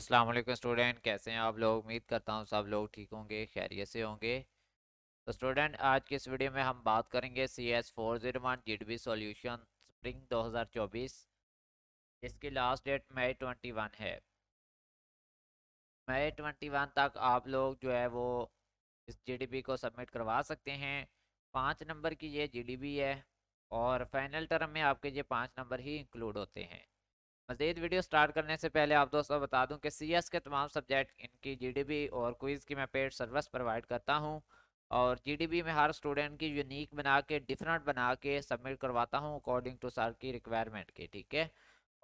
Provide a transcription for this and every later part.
अस्सलाम वालेकुम स्टूडेंट कैसे हैं आप लोग उम्मीद करता हूँ सब लोग ठीक होंगे खैरियत से होंगे तो स्टूडेंट आज के इस वीडियो में हम बात करेंगे C S four zero one G D B solution spring दो हज़ार चौबीस इसकी last date May twenty one है मई ट्वेंटी वन तक आप लोग जो है वो इस जी डी बी को सबमिट करवा सकते हैं पाँच नंबर की ये जी डी बी है और फाइनल टर्म में आपके ये पाँच नंबर ही इंक्लूड होते हैं मजीद वीडियो स्टार्ट करने से पहले आप दोस्तों बता दूं कि सीएस के तमाम सब्जेक्ट इनकी जीडीबी और क्विज़ की मैं पेड सर्विस प्रोवाइड करता हूं और जीडीबी में हर स्टूडेंट की यूनिक बना के डिफरेंट बना के सबमिट करवाता हूं अकॉर्डिंग टू सर की रिक्वायरमेंट के ठीक है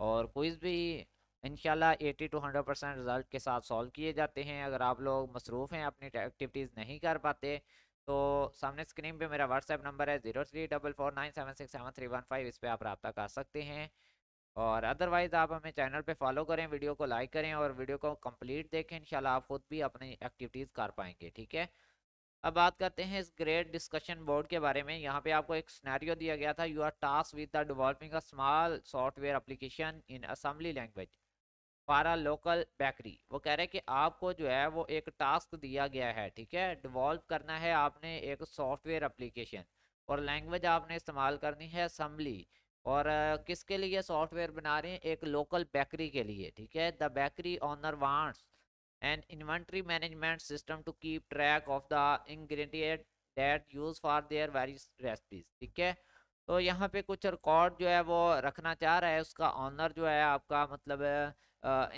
और क्विज़ भी इनशाला eighty to hundred percent result के साथ सॉल्व किए जाते हैं अगर आप लोग मसरूफ़ हैं अपनी एक्टिविटीज़ नहीं कर पाते तो सामने स्क्रीन पे मेरा व्हाट्सएप नंबर है zero three double four nine seven six seven three one five इस पर आप रब्ता कर सकते हैं और अदरवाइज़ आप हमें चैनल पे फॉलो करें वीडियो को लाइक करें और वीडियो को कंप्लीट देखें इंशाल्लाह आप खुद भी अपनी एक्टिविटीज़ कर पाएंगे ठीक है अब बात करते हैं इस ग्रेट डिस्कशन बोर्ड के बारे में यहाँ पे आपको एक स्नैरियो दिया गया था you are task with the developing a small software application in assembly language a local bakery वो कह रहे हैं कि आपको जो है वो एक टास्क दिया गया है ठीक है डिवॉल्व करना है आपने एक सॉफ्टवेयर अप्लीकेशन और लैंग्वेज आपने इस्तेमाल करनी है असम्बली और किसके लिए सॉफ्टवेयर बना रहे हैं एक लोकल बेकरी के लिए ठीक है the bakery owner wants and inventory management system to keep track of the ingredient that use for their various recipes ठीक है तो यहाँ पे कुछ रिकॉर्ड जो है वो रखना चाह रहा है उसका ऑनर जो है आपका मतलब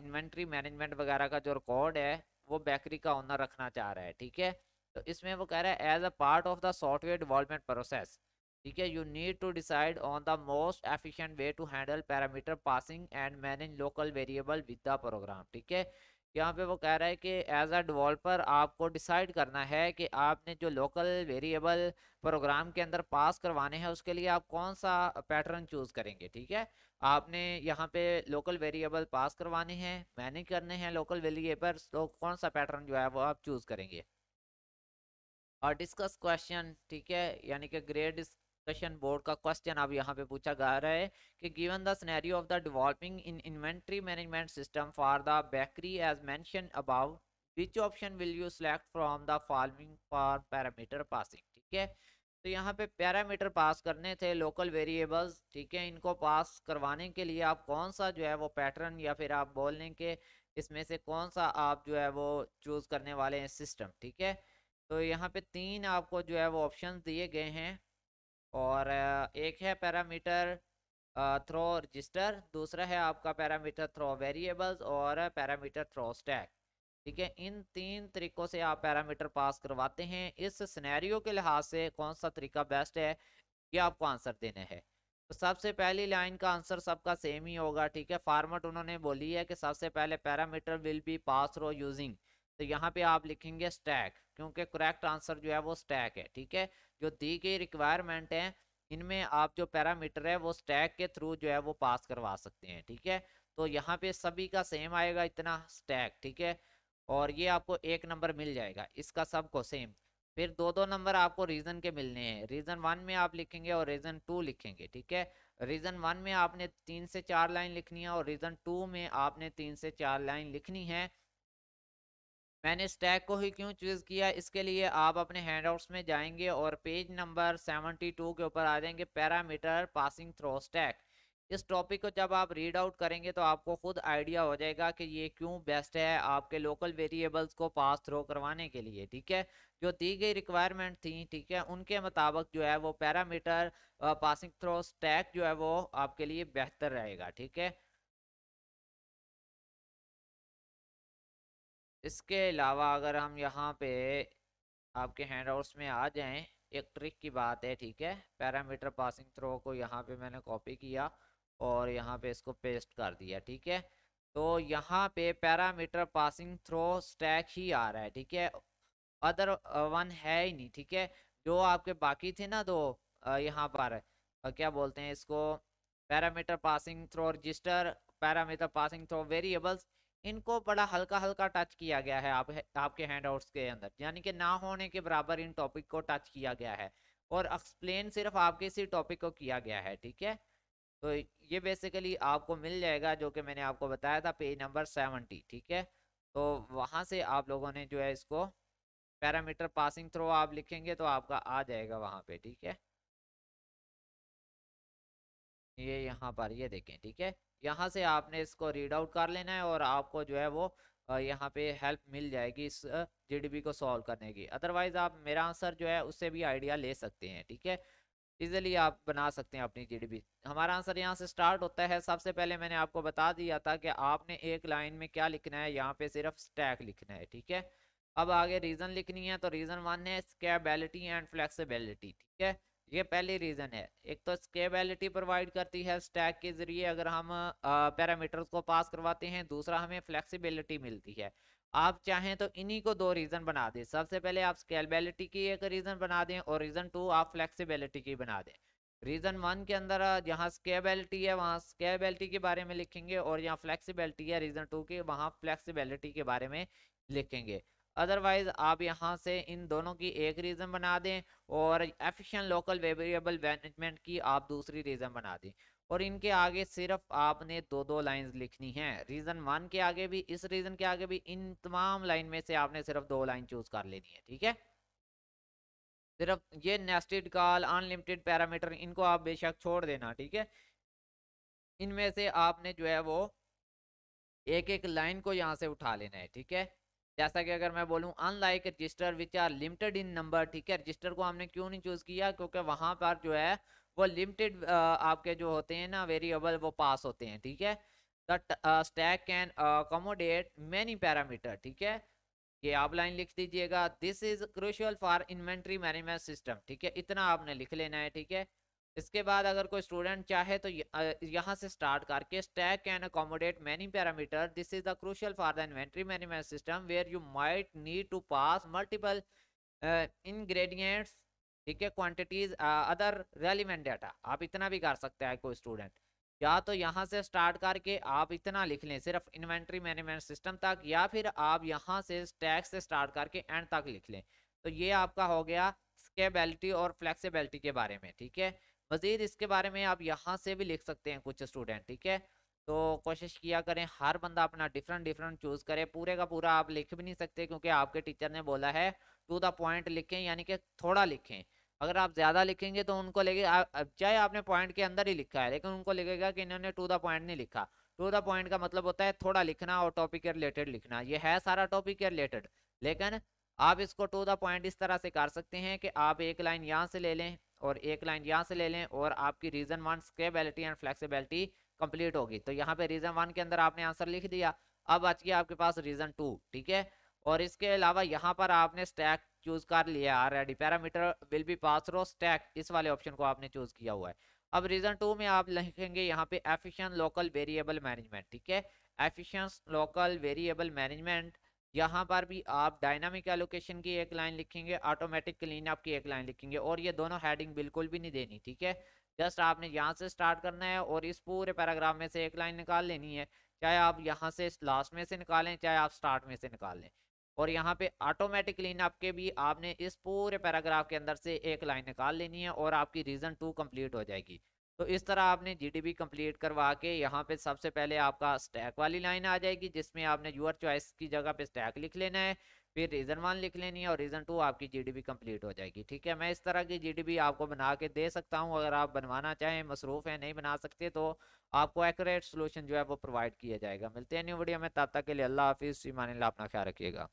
इन्वेंट्री मैनेजमेंट वगैरह का जो रिकॉर्ड है वो बेकरी का ऑनर रखना चाह रहा है ठीक है तो इसमें वो कह रहा है as a part of the software development process ठीक है you need to decide on the most efficient way to handle parameter passing and manage local variable with the program ठीक है यहाँ पे वो कह रहा है कि एज अ डिवॉल्पर आपको डिसाइड करना है कि आपने जो लोकल वेरिएबल प्रोग्राम के अंदर पास करवाने हैं उसके लिए आप कौन सा पैटर्न चूज़ करेंगे ठीक है आपने यहाँ पे लोकल वेरिएबल पास करवाने हैं मैनेज करने हैं लोकल वेरिएबल तो कौन सा पैटर्न जो है वो आप चूज़ करेंगे और डिस्कस क्वेश्चन ठीक है यानी कि ग्रेड क्वेश्चन बोर्ड का क्वेश्चन अब यहाँ पे पूछा जा रहा है कि given the scenario of the developing in inventory management system for the bakery as mentioned above which option will you select from the following for parameter passing ठीक है तो यहाँ पे पैरामीटर पास करने थे लोकल वेरिएबल्स ठीक है इनको पास करवाने के लिए आप कौन सा जो है वो पैटर्न या फिर आप बोलने के इसमें से कौन सा आप जो है वो चूज़ करने वाले हैं सिस्टम ठीक है तो यहाँ पे तीन आपको जो है वो ऑप्शन दिए गए हैं और एक है पैरामीटर थ्रो रजिस्टर दूसरा है आपका पैरामीटर थ्रो वेरिएबल्स और पैरामीटर थ्रो स्टैक ठीक है इन तीन तरीकों से आप पैरामीटर पास करवाते हैं इस सिनेरियो के लिहाज से कौन सा तरीका बेस्ट है ये आपको आंसर देना है तो सबसे पहली लाइन का आंसर सबका सेम ही होगा ठीक है फार्मेट उन्होंने बोली है कि सबसे पहले parameter will be pass through using तो यहाँ पे आप लिखेंगे स्टैक क्योंकि करेक्ट आंसर जो है वो स्टैक है ठीक है जो दी गई रिक्वायरमेंट है इनमें आप जो पैरामीटर है वो स्टैक के थ्रू जो है वो पास करवा सकते हैं ठीक है तो यहाँ पे सभी का सेम आएगा इतना स्टैक ठीक है और ये आपको एक नंबर मिल जाएगा इसका सबको सेम फिर दो दो नंबर आपको रीजन के मिलने हैं रीजन वन में आप लिखेंगे और रीजन टू लिखेंगे ठीक है रीजन वन में आपने तीन से चार लाइन लिखनी है और रीजन टू में आपने तीन से चार लाइन लिखनी है मैंने स्टैक को ही क्यों चूज़ किया इसके लिए आप अपने हैंडआउट्स में जाएंगे और पेज नंबर 72 के ऊपर आ जाएंगे पैरामीटर पासिंग थ्रो स्टैक इस टॉपिक को जब आप रीड आउट करेंगे तो आपको खुद आइडिया हो जाएगा कि ये क्यों बेस्ट है आपके लोकल वेरिएबल्स को पास थ्रो करवाने के लिए ठीक है जो दी गई रिक्वायरमेंट थी ठीक है उनके मुताबिक जो है वो पैरामीटर पासिंग थ्रो स्टैक जो है वो आपके लिए बेहतर रहेगा ठीक है इसके अलावा अगर हम यहाँ पे आपके हैंड आउट्स में आ जाएं एक ट्रिक की बात है ठीक है पैरामीटर पासिंग थ्रो को यहाँ पे मैंने कॉपी किया और यहाँ पे इसको पेस्ट कर दिया ठीक है तो यहाँ पे पैरामीटर पासिंग थ्रो स्टैक ही आ रहा है ठीक है अदर वन uh, है ही नहीं ठीक है जो आपके बाकी थे ना दो uh, यहाँ पर uh, क्या बोलते हैं इसको parameter passing through register parameter passing through variables इनको बड़ा हल्का हल्का टच किया गया है आप आपके आउट्स के अंदर यानी कि ना होने के बराबर इन टॉपिक को टच किया गया है और एक्सप्लेन सिर्फ आपके इसी टॉपिक को किया गया है ठीक है तो ये बेसिकली आपको मिल जाएगा जो कि मैंने आपको बताया था पेज नंबर सेवनटी ठीक है तो वहाँ से आप लोगों ने जो है इसको पैरामीटर पासिंग थ्रो आप लिखेंगे तो आपका आ जाएगा वहाँ पे ठीक है ये यहाँ पर ये देखें ठीक है यहाँ से आपने इसको रीड आउट कर लेना है और आपको जो है वो यहाँ पे हेल्प मिल जाएगी इस जीडीपी को सॉल्व करने की अदरवाइज आप मेरा आंसर जो है उससे भी आइडिया ले सकते हैं ठीक है इजिली आप बना सकते हैं अपनी जीडीपी हमारा आंसर यहाँ से स्टार्ट होता है सबसे पहले मैंने आपको बता दिया था कि आपने एक लाइन में क्या लिखना है यहाँ पे सिर्फ स्टैक लिखना है ठीक है अब आगे रीज़न लिखनी है तो रीज़न वन है स्केबिलिटी एंड फ्लैक्सीबिलिटी ठीक है ये पहली रीज़न है एक तो स्केबेलिटी प्रोवाइड करती है स्टैक के ज़रिए अगर हम पैरामीटर्स को पास करवाते हैं दूसरा हमें फ्लेक्सिबिलिटी मिलती है आप चाहें तो इन्हीं को दो रीज़न बना दें सबसे पहले आप स्केलेबिलिटी की एक रीज़न बना दें और रीज़न टू आप फ्लेक्सिबिलिटी की बना दें रीज़न वन के अंदर जहाँ स्केबेलिटी है वहाँ स्केबेलिटी के बारे में लिखेंगे और जहाँ फ्लेक्सिबिलिटी है रीज़न टू की वहाँ फ्लेक्सिबिलिटी के बारे में लिखेंगे अदरवाइज आप यहाँ से इन दोनों की एक रीज़न बना दें और एफिशिएंट लोकल वेरिएबल मैनेजमेंट की आप दूसरी रीज़न बना दें और इनके आगे सिर्फ आपने दो दो लाइंस लिखनी हैं रीज़न वन के आगे भी इस रीज़न के आगे भी इन तमाम लाइन में से आपने सिर्फ दो लाइन चूज़ कर लेनी है ठीक है सिर्फ ये नेस्टेड कॉल अनलिमिटेड पैरामीटर इनको आप बेशक छोड़ देना ठीक है इनमें से आपने जो है वो एक एक लाइन को यहाँ से उठा लेना है ठीक है जैसा कि अगर मैं बोलूं unlike register which are limited in number ठीक है रजिस्टर को हमने क्यों नहीं चूज़ किया क्योंकि वहाँ पर जो है वो लिमिटेड आपके जो होते हैं ना वेरिएबल वो पास होते हैं ठीक है that stack can accommodate many parameter ठीक है ये आप लाइन लिख दीजिएगा this is crucial for inventory management system ठीक है इतना आपने लिख लेना है ठीक है इसके बाद अगर कोई स्टूडेंट चाहे तो यहाँ से स्टार्ट करके stack can accommodate many parameter this is the crucial for the inventory management system where you might need to pass multiple ingredients ठीक है क्वान्टिटीज अदर रेलिवेंट डाटा आप इतना भी कर सकते हैं कोई स्टूडेंट या तो यहाँ से स्टार्ट करके आप इतना लिख लें सिर्फ इन्वेंट्री मैनेजमेंट सिस्टम तक या फिर आप यहाँ से स्टैक से स्टार्ट करके एंड तक लिख लें तो ये आपका हो गया स्केबेलिटी और फ्लेक्सिबिलिटी के बारे में ठीक है मज़ीद इसके बारे में आप यहाँ से भी लिख सकते हैं कुछ स्टूडेंट ठीक है तो कोशिश किया करें हर बंदा अपना डिफरेंट डिफरेंट चूज़ करे पूरे का पूरा आप लिख भी नहीं सकते क्योंकि आपके टीचर ने बोला है टू द पॉइंट लिखें यानी कि थोड़ा लिखें अगर आप ज़्यादा लिखेंगे तो उनको लेके चाहे आपने पॉइंट के अंदर ही लिखा है लेकिन उनको लगेगा कि इन्होंने टू द पॉइंट नहीं लिखा टू द पॉइंट का मतलब होता है थोड़ा लिखना और टॉपिक के रिलेटेड लिखना ये है सारा टॉपिक के रिलेटेड लेकिन आप इसको टू द पॉइंट इस तरह से कर सकते हैं कि आप एक लाइन यहाँ से ले लें और एक लाइन यहाँ से ले लें और आपकी reason one scalability and flexibility complete होगी तो यहाँ पे रीजन वन के अंदर आपने आंसर लिख दिया अब बच गया आपके पास रीजन टू ठीक है और इसके अलावा यहाँ पर आपने स्टैक चूज कर लिया ready parameter will be pass through stack इस वाले ऑप्शन को आपने चूज किया हुआ है अब रीजन टू में आप लिखेंगे यहाँ पे एफिशिएंट लोकल वेरिएबल मैनेजमेंट ठीक है एफिशिएंट लोकल वेरिएबल मैनेजमेंट यहाँ पर भी आप डायनामिक एलोकेशन की एक लाइन लिखेंगे ऑटोमेटिक क्लीन अप की एक लाइन लिखेंगे और ये दोनों हेडिंग बिल्कुल भी नहीं देनी ठीक है जस्ट आपने यहाँ से स्टार्ट करना है और इस पूरे पैराग्राफ में से एक लाइन निकाल लेनी है चाहे आप यहाँ से लास्ट में से निकालें चाहे आप स्टार्ट में से निकाल लें और यहाँ पे ऑटोमेटिक क्लीन अप के भी आपने इस पूरे पैराग्राफ के अंदर से एक लाइन निकाल लेनी है और आपकी रीजन टू कम्प्लीट हो जाएगी तो इस तरह आपने जीडीपी कंप्लीट करवा के यहाँ पे सबसे पहले आपका स्टैक वाली लाइन आ जाएगी जिसमें आपने यूर चॉइस की जगह पे स्टैक लिख लेना है फिर रीजन वन लिख लेनी है और रीजन टू आपकी जीडीपी कंप्लीट हो जाएगी ठीक है मैं इस तरह की जीडीपी आपको बना के दे सकता हूँ अगर आप बनवाना चाहें मसरूफ़ हैं नहीं बना सकते तो आपको एकट सोल्यूशन जो है वो प्रोवाइड किया जाएगा मिलते हैं न्यू वीडियो में तब तक के लिए अल्लाह हाफिज़ ईमान अपना ख्याल रखिएगा